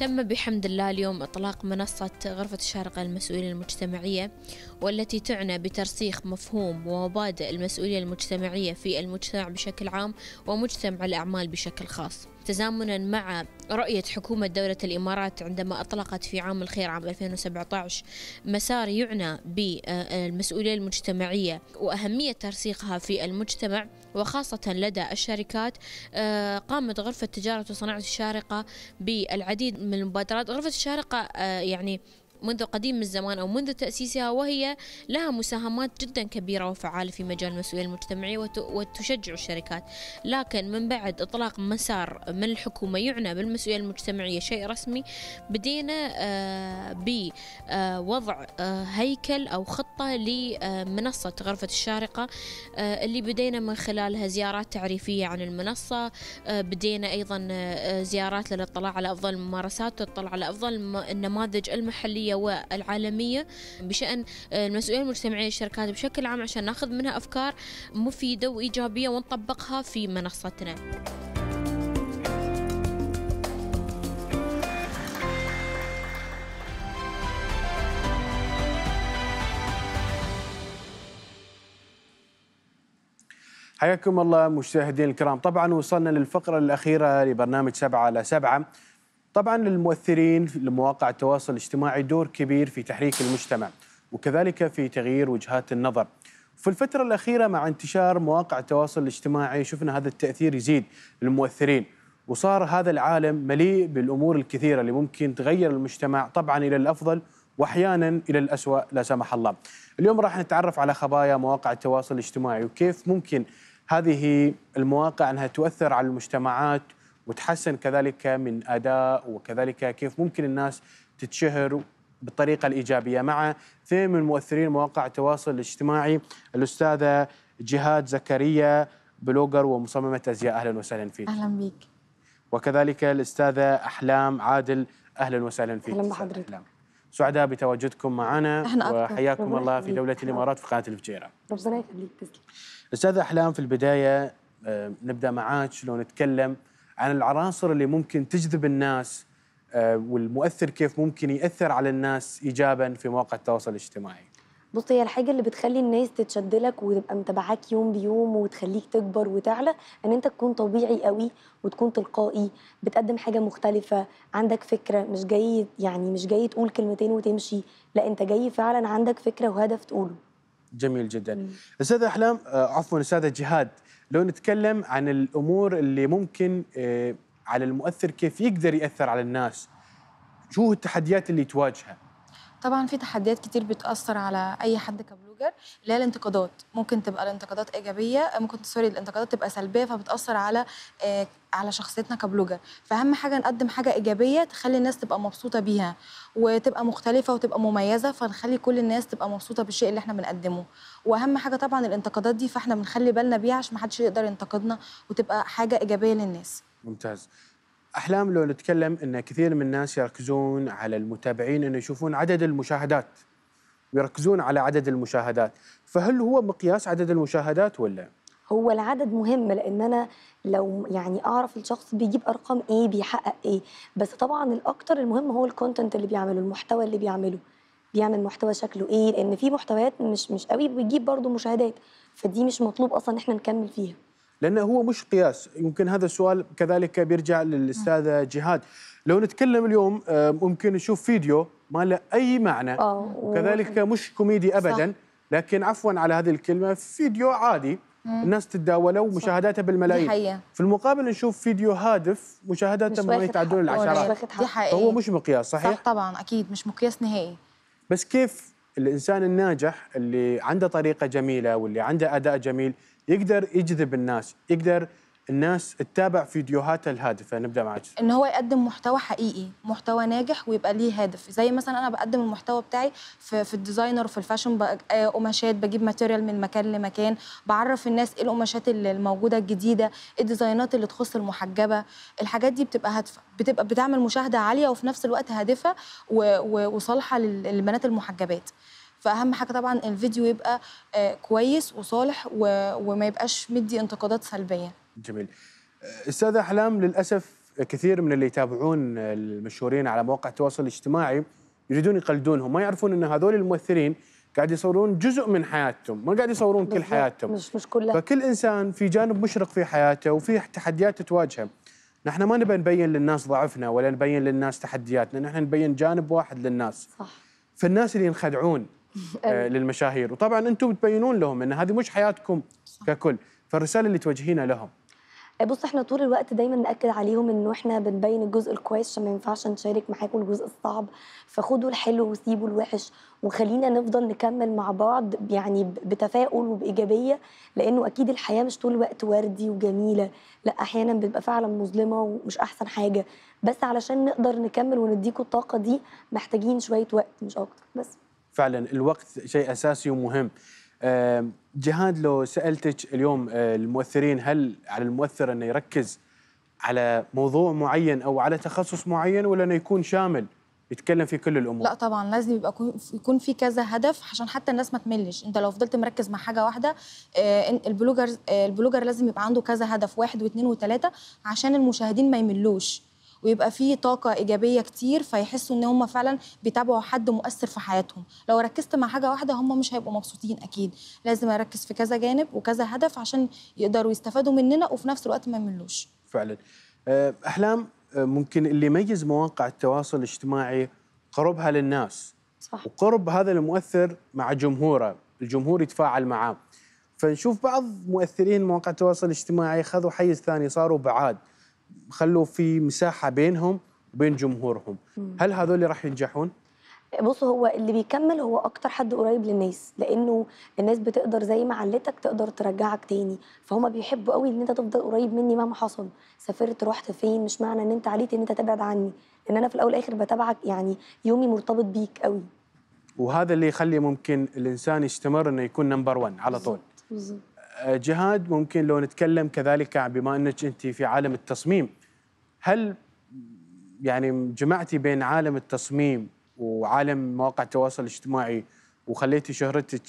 تم بحمد الله اليوم إطلاق منصة غرفة الشارقة المسؤولية المجتمعية والتي تعنى بترسيخ مفهوم ومبادئ المسؤولية المجتمعية في المجتمع بشكل عام ومجتمع الأعمال بشكل خاص تزامنا مع رؤية حكومة دولة الإمارات عندما أطلقت في عام الخير عام 2017 مسار يعنى بالمسؤولية المجتمعية وأهمية ترسيخها في المجتمع وخاصة لدى الشركات آه، قامت غرفة تجارة وصناعة الشارقة بالعديد من المبادرات غرفة الشارقة آه، يعني منذ قديم الزمان أو منذ تأسيسها وهي لها مساهمات جدا كبيرة وفعالة في مجال المسؤولية المجتمعية وتشجع الشركات لكن من بعد إطلاق مسار من الحكومة يعنى بالمسؤولية المجتمعية شيء رسمي بدينا آه، بوضع آه، آه، هيكل أو خطة لمنصة غرفة الشارقة اللي بدينا من خلالها زيارات تعريفية عن المنصة بدينا أيضا زيارات للاطلاع على أفضل الممارسات والاطلاع على أفضل النماذج المحلية المحلية والعالمية بشأن المسؤولية المجتمعية للشركات بشكل عام عشان ناخذ منها أفكار مفيدة وإيجابية ونطبقها في منصتنا حياكم الله مشاهدينا الكرام طبعا وصلنا للفقرة الأخيرة لبرنامج سبعة على سبعة طبعا المؤثرين لمواقع التواصل الاجتماعي دور كبير في تحريك المجتمع وكذلك في تغيير وجهات النظر في الفترة الأخيرة مع انتشار مواقع التواصل الاجتماعي شفنا هذا التأثير يزيد للمؤثرين وصار هذا العالم مليء بالأمور الكثيرة اللي ممكن تغير المجتمع طبعا إلى الأفضل واحيانا الى الاسوء لا سمح الله. اليوم راح نتعرف على خبايا مواقع التواصل الاجتماعي وكيف ممكن هذه المواقع انها تؤثر على المجتمعات وتحسن كذلك من اداء وكذلك كيف ممكن الناس تتشهر بالطريقه الايجابيه مع اثنين من مؤثرين مواقع التواصل الاجتماعي الاستاذه جهاد زكريا بلوجر ومصممه ازياء اهلا وسهلا فيك اهلا بك وكذلك الاستاذه احلام عادل اهلا وسهلا فيك اهلا بحضرتك سعداء بتواجدكم معنا وحياكم الله في دولة الإمارات في قناة الفجيرة ربنا يخليك تسلم أستاذ أحلام في البداية آه، نبدأ معاك لو نتكلم عن العناصر اللي ممكن تجذب الناس آه، والمؤثر كيف ممكن ياثر على الناس ايجابا في مواقع التواصل الاجتماعي بص هي الحاجة اللي بتخلي الناس تتشد لك وتبقى متابعاك يوم بيوم وتخليك تكبر وتعلى ان انت تكون طبيعي قوي وتكون تلقائي بتقدم حاجة مختلفة عندك فكرة مش جاي يعني مش جاي تقول كلمتين وتمشي لا انت جاي فعلا عندك فكرة وهدف تقوله جميل جدا استاذ احلام آه، عفوا استاذه جهاد لو نتكلم عن الامور اللي ممكن آه، على المؤثر كيف يقدر ياثر على الناس شو التحديات اللي تواجهها طبعا في تحديات كتير بتأثر على أي حد كبلوجر اللي هي الانتقادات ممكن تبقى الانتقادات إيجابية ممكن سوري الانتقادات تبقى سلبية فبتأثر على آه، على شخصيتنا كبلوجر فأهم حاجة نقدم حاجة إيجابية تخلي الناس تبقى مبسوطة بيها وتبقى مختلفة وتبقى مميزة فنخلي كل الناس تبقى مبسوطة بالشيء اللي احنا بنقدمه وأهم حاجة طبعا الانتقادات دي فاحنا بنخلي بالنا بيها عشان ما حدش يقدر ينتقدنا وتبقى حاجة إيجابية للناس ممتاز احلام لو نتكلم ان كثير من الناس يركزون على المتابعين انه يشوفون عدد المشاهدات ويركزون على عدد المشاهدات فهل هو مقياس عدد المشاهدات ولا هو العدد مهم لان انا لو يعني اعرف الشخص بيجيب ارقام ايه بيحقق ايه بس طبعا الاكتر المهم هو الكونتنت اللي بيعمله المحتوى اللي بيعمله بيعمل محتوى شكله ايه لان في محتويات مش مش قوي بتجيب برضه مشاهدات فدي مش مطلوب اصلا احنا نكمل فيها لانه هو مش قياس يمكن هذا السؤال كذلك بيرجع للاستاذ جهاد لو نتكلم اليوم آه، ممكن نشوف فيديو ما له اي معنى آه، كذلك مش كوميدي ابدا لكن عفوا على هذه الكلمه فيديو عادي الناس تتداوله ومشاهداته بالملايين في المقابل نشوف فيديو هادف مشاهداته ما يتعدون العشرات دي هو مش مقياس صحيح صح طبعا اكيد مش مقياس نهائي بس كيف الانسان الناجح اللي عنده طريقه جميله واللي عنده اداء جميل يقدر يجذب الناس يقدر الناس تتابع فيديوهاته الهادفه نبدا معك ان هو يقدم محتوى حقيقي محتوى ناجح ويبقى ليه هدف زي مثلا انا بقدم المحتوى بتاعي في, في الديزاينر وفي الفاشن آه، قماشات بجيب ماتيريال من مكان لمكان بعرف الناس ايه القماشات الموجوده الجديده إيه الديزاينات اللي تخص المحجبه الحاجات دي بتبقى هادفه بتبقى بتعمل مشاهده عاليه وفي نفس الوقت هادفه وصالحه للبنات المحجبات فاهم حاجه طبعا الفيديو يبقى آه، كويس وصالح وما يبقاش مدي انتقادات سلبيه جميل استاذ احلام للاسف كثير من اللي يتابعون المشهورين على مواقع التواصل الاجتماعي يريدون يقلدونهم ما يعرفون ان هذول الممثلين قاعد يصورون جزء من حياتهم ما قاعد يصورون كل حياتهم مش مش كلها فكل انسان في جانب مشرق في حياته وفي تحديات تواجهه نحن ما نبي نبين للناس ضعفنا ولا نبين للناس تحدياتنا نحن نبين جانب واحد للناس صح فالناس اللي ينخدعون آه، للمشاهير وطبعا انتم تبينون لهم ان هذه مش حياتكم ككل فالرساله اللي توجهينها لهم آه، بص احنا طول الوقت دايما ناكد عليهم انه احنا بنبين الجزء الكويس عشان ما ينفعش نشارك معاكم الجزء الصعب فخدوا الحلو وسيبوا الوحش وخلينا نفضل نكمل مع بعض يعني بتفاؤل وبايجابيه لانه اكيد الحياه مش طول الوقت وردي وجميله لا احيانا بتبقى فعلا مظلمه ومش احسن حاجه بس علشان نقدر نكمل ونديكم الطاقه دي محتاجين شويه وقت مش اكتر بس فعلا الوقت شيء اساسي ومهم جهاد لو سالتك اليوم آه، المؤثرين هل على المؤثر انه يركز على موضوع معين او على تخصص معين ولا انه يكون شامل يتكلم في كل الامور لا طبعا لازم يبقى يكون في كذا هدف عشان حتى الناس ما تملش انت لو فضلت مركز مع حاجه واحده آه، البلوجر آه، البلوجر لازم يبقى عنده كذا هدف واحد واثنين وثلاثه عشان المشاهدين ما يملوش ويبقى فيه طاقه ايجابيه كتير فيحسوا ان هم فعلا بيتابعوا حد مؤثر في حياتهم لو ركزت مع حاجه واحده هم مش هيبقوا مبسوطين اكيد لازم اركز في كذا جانب وكذا هدف عشان يقدروا يستفادوا مننا وفي نفس الوقت ما يملوش فعلا آه، احلام آه، ممكن اللي يميز مواقع التواصل الاجتماعي قربها للناس صح. وقرب هذا المؤثر مع جمهوره الجمهور يتفاعل معاه فنشوف بعض مؤثرين مواقع التواصل الاجتماعي خذوا حيز ثاني صاروا بعاد خلوا في مساحه بينهم وبين جمهورهم هل هذول راح ينجحون بص هو اللي بيكمل هو اكتر حد قريب للناس لانه الناس بتقدر زي ما علتك تقدر ترجعك تاني فهم بيحبوا قوي ان انت تفضل قريب مني مهما حصل سافرت رحت فين مش معنى ان انت عليت ان انت تبعد عني لان انا في الاول والاخر بتابعك يعني يومي مرتبط بيك قوي وهذا اللي يخلي ممكن الانسان يستمر انه يكون نمبر 1 على طول بالظبط آه، جهاد ممكن لو نتكلم كذلك بما انك انت في عالم التصميم هل يعني جمعتي بين عالم التصميم وعالم مواقع التواصل الاجتماعي وخليتي شهرتك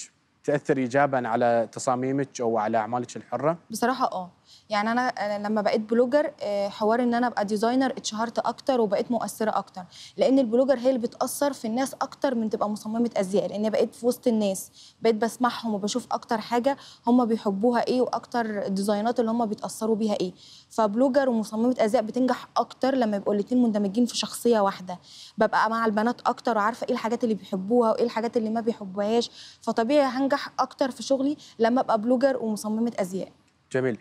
تاثر ايجابا على تصاميمك او على اعمالك الحره؟ بصراحه اه يعني انا لما بقيت بلوجر آه، حوار ان انا ابقى ديزاينر اتشهرت اكتر وبقيت مؤثره اكتر لان البلوجر هي اللي بتاثر في الناس اكتر من تبقى مصممه ازياء لان بقيت في وسط الناس بقيت بسمعهم وبشوف اكتر حاجه هم بيحبوها ايه واكتر الديزاينات اللي هم بيتاثروا بيها ايه فبلوجر ومصممه ازياء بتنجح اكتر لما يبقوا الاثنين مندمجين في شخصيه واحده ببقى مع البنات اكتر وعارفه ايه الحاجات اللي بيحبوها وايه الحاجات اللي ما بيحبوهاش فطبيعي هنجح اكتر في شغلي لما ابقى بلوجر ومصممه ازياء جميل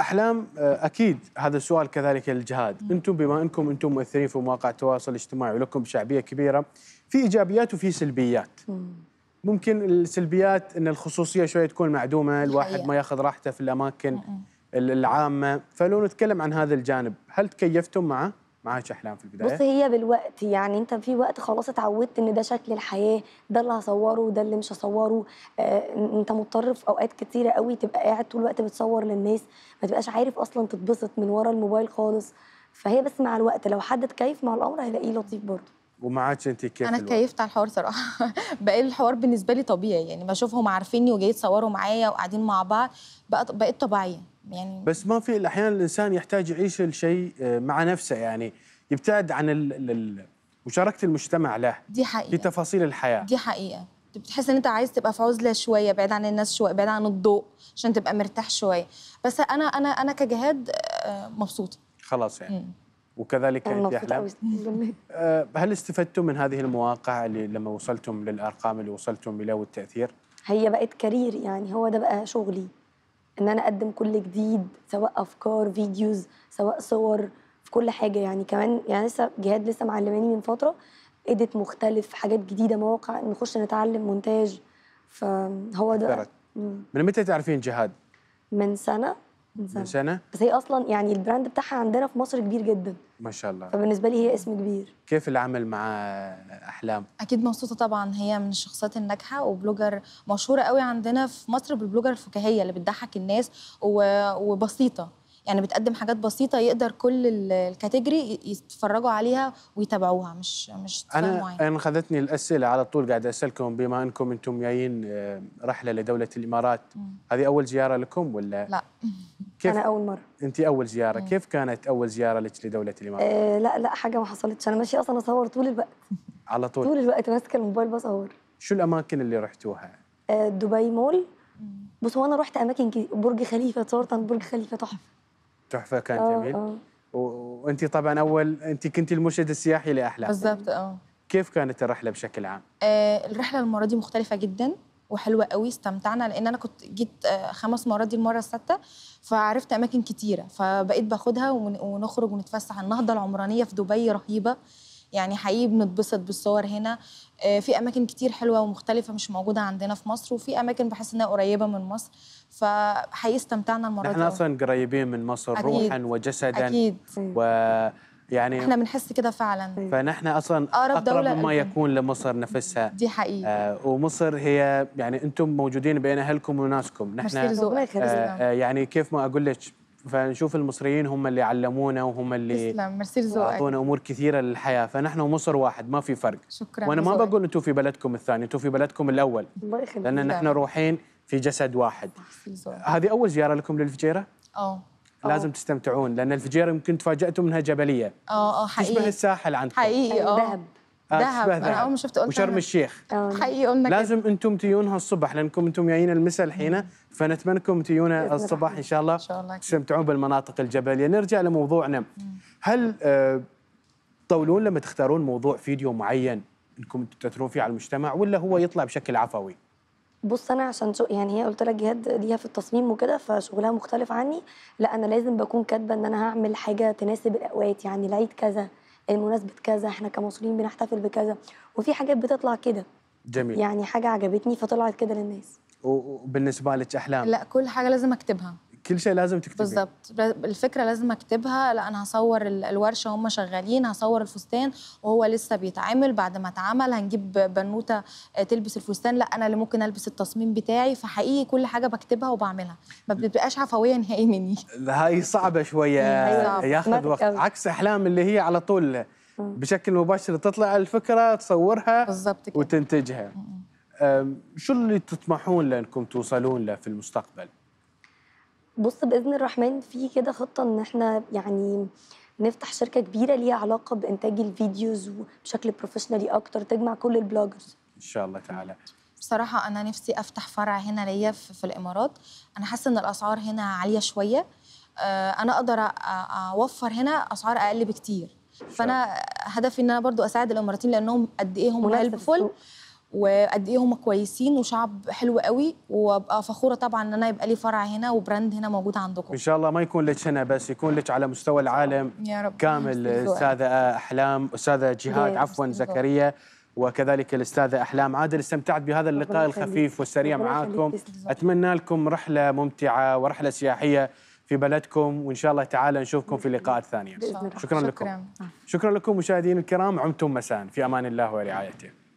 احلام آه، اكيد هذا السؤال كذلك الجهاد انتم بما انكم انتم مؤثرين في مواقع التواصل الاجتماعي ولكم شعبيه كبيره في ايجابيات وفي سلبيات ممكن السلبيات ان الخصوصيه شويه تكون معدومه الواحد ما ياخذ راحته في الاماكن العامه فلو نتكلم عن هذا الجانب هل تكيفتم معه معاك احلام في البدايه بص هي بالوقت يعني انت في وقت خلاص اتعودت ان ده شكل الحياه ده اللي هصوره وده اللي مش هصوره آه انت مضطر في اوقات كتيره قوي تبقى قاعد طول الوقت بتصور للناس ما تبقاش عارف اصلا تتبسط من ورا الموبايل خالص فهي بس مع الوقت لو حد تكيف مع الامر هيلاقيه لطيف برضه ومعاك انت كيف انا كيفت على الحوار صراحه بقى الحوار بالنسبه لي طبيعي يعني بشوفهم عارفيني وجاي يتصوروا معايا وقاعدين مع بعض بقت بقيت طبيعيه يعني بس ما في احيانا الانسان يحتاج يعيش الشيء آه، مع نفسه يعني يبتعد عن مشاركه المجتمع له دي حقيقه في تفاصيل الحياه دي حقيقه بتحس ان انت عايز تبقى في عزله شويه بعيد عن الناس شويه بعيد عن الضوء عشان تبقى مرتاح شويه بس انا انا انا كجهاد آه، مبسوطه خلاص يعني مم. وكذلك انت احلام آه، هل استفدتم من هذه المواقع اللي لما وصلتم للارقام اللي وصلتم اليه والتاثير هي بقت كارير يعني هو ده بقى شغلي ان انا اقدم كل جديد سواء افكار فيديوز سواء صور في كل حاجه يعني كمان يعني لسه جهاد لسه معلماني من فتره اديت مختلف حاجات جديده مواقع نخش نتعلم مونتاج فهو ده من متى تعرفين جهاد؟ من سنه من سنه بس هي اصلا يعني البراند بتاعها عندنا في مصر كبير جدا ما شاء الله فبالنسبه لي هي اسم كبير كيف العمل مع احلام اكيد مبسوطه طبعا هي من الشخصيات الناجحه وبلوجر مشهوره قوي عندنا في مصر بالبلوجر الفكاهيه اللي بتضحك الناس وبسيطه يعني بتقدم حاجات بسيطه يقدر كل الكاتيجوري يتفرجوا عليها ويتابعوها مش مش انا معين. انا خذتني الاسئله على طول قاعد اسالكم بما انكم انتم جايين آه، رحله لدوله الامارات هذه اول زياره لكم ولا لا كيف انا اول مره انت اول زياره كيف كانت اول زياره لك لدوله الامارات أه لا لا حاجه ما حصلتش انا ماشيه اصلا اصور طول الوقت على طول طول الوقت ماسكه الموبايل بصور شو الاماكن اللي رحتوها أه دبي مول بص هو انا رحت اماكن كي... برج خليفه صورت عند برج خليفه تحفه تحفه كان أوه جميل آه. وانت طبعا اول انت كنت المرشد السياحي لاحلام بالضبط اه كيف كانت الرحله بشكل عام آه، الرحله المره دي مختلفه جدا وحلوه قوي استمتعنا لان انا كنت جيت آه، خمس مرات دي المره السادسه فعرفت اماكن كتيره فبقيت باخدها ونخرج ونتفسح النهضه العمرانيه في دبي رهيبه يعني حقيقي بنتبسط بالصور هنا آه، في اماكن كتير حلوه ومختلفه مش موجوده عندنا في مصر وفي اماكن بحس انها قريبه من مصر فهيستمتعنا المره دي احنا اصلا قريبين من مصر أكيد. روحا وجسدا اكيد و... يعني احنا بنحس كده فعلا فنحن اصلا اقرب, أقرب دولة مما يكون لمصر نفسها دي حقيقة آه ومصر هي يعني انتم موجودين بين اهلكم وناسكم نحن آه, آه يعني كيف ما اقول لك فنشوف المصريين هم اللي علمونا وهم اللي تسلم اعطونا امور كثيره للحياه فنحن مصر واحد ما في فرق شكرا وانا ما بقول انتم في بلدكم الثاني انتم في بلدكم الاول الله يخليك لان نحن روحين في جسد واحد هذه اول زياره لكم للفجيره؟ اه لازم تستمتعون لان الفجيره يمكن تفاجاتوا منها جبليه اه اه حقيقي تشبه الساحل عندكم حقيقي اه دهب آه، انا اول ما شفت قلت وشرم الشيخ حقيقي قلنا لازم انتم تيونها الصبح لانكم انتم جايين المساء الحين فنتمنى انكم تيونا الصبح ان شاء الله ان شاء الله تستمتعون بالمناطق الجبليه نرجع لموضوعنا هل آه، تطولون لما تختارون موضوع فيديو معين انكم تاثرون فيه على المجتمع ولا هو يطلع بشكل عفوي؟ بص انا عشان شو يعني هي قلت لك جهاد ليها في التصميم وكده فشغلها مختلف عني لا انا لازم بكون كاتبه ان انا هعمل حاجه تناسب الاوقات يعني العيد كذا المناسبة كذا احنا كمصريين بنحتفل بكذا وفي حاجات بتطلع كده جميل يعني حاجة عجبتني فطلعت كده للناس وبالنسبة لك أحلام؟ لا كل حاجة لازم أكتبها كل شيء لازم تكتبيه بالظبط الفكره لازم اكتبها لا انا هصور الورشه هم شغالين هصور الفستان وهو لسه بيتعمل بعد ما اتعمل هنجيب بنوته آه، تلبس الفستان لا انا اللي ممكن البس التصميم بتاعي فحقيقي كل حاجه بكتبها وبعملها ما بتبقاش عفويه نهائي مني إيه. هاي صعبه شويه ياخذ وقت عكس احلام اللي هي على طول بشكل مباشر تطلع الفكره تصورها بالظبط وتنتجها شو اللي تطمحون لانكم توصلون له في المستقبل؟ بص باذن الرحمن في كده خطه ان احنا يعني نفتح شركه كبيره ليها علاقه بانتاج الفيديوز بشكل بروفيشنالي اكتر تجمع كل البلوجرز ان شاء الله تعالى بصراحه انا نفسي افتح فرع هنا ليا في, الامارات انا حاسه ان الاسعار هنا عاليه شويه آه، انا اقدر اوفر هنا اسعار اقل بكتير فانا هدفي ان انا برضو اساعد الاماراتيين لانهم قد ايه هم هيلب فول وقد ايه هم كويسين وشعب حلو قوي وابقى فخوره طبعا ان انا يبقى لي فرع هنا وبراند هنا موجود عندكم ان شاء الله ما يكون لك هنا بس يكون لك على مستوى العالم يا رب كامل استاذه احلام استاذه جهاد عفوا زكريا وكذلك الاستاذه احلام عادل استمتعت بهذا اللقاء الخفيف والسريع معاكم اتمنى لكم رحله ممتعه ورحله سياحيه في بلدكم وان شاء الله تعالى نشوفكم في لقاءات ثانيه شكرا, شكرا لكم شكرا لكم مشاهدينا الكرام عمتم مساء في امان الله ورعايته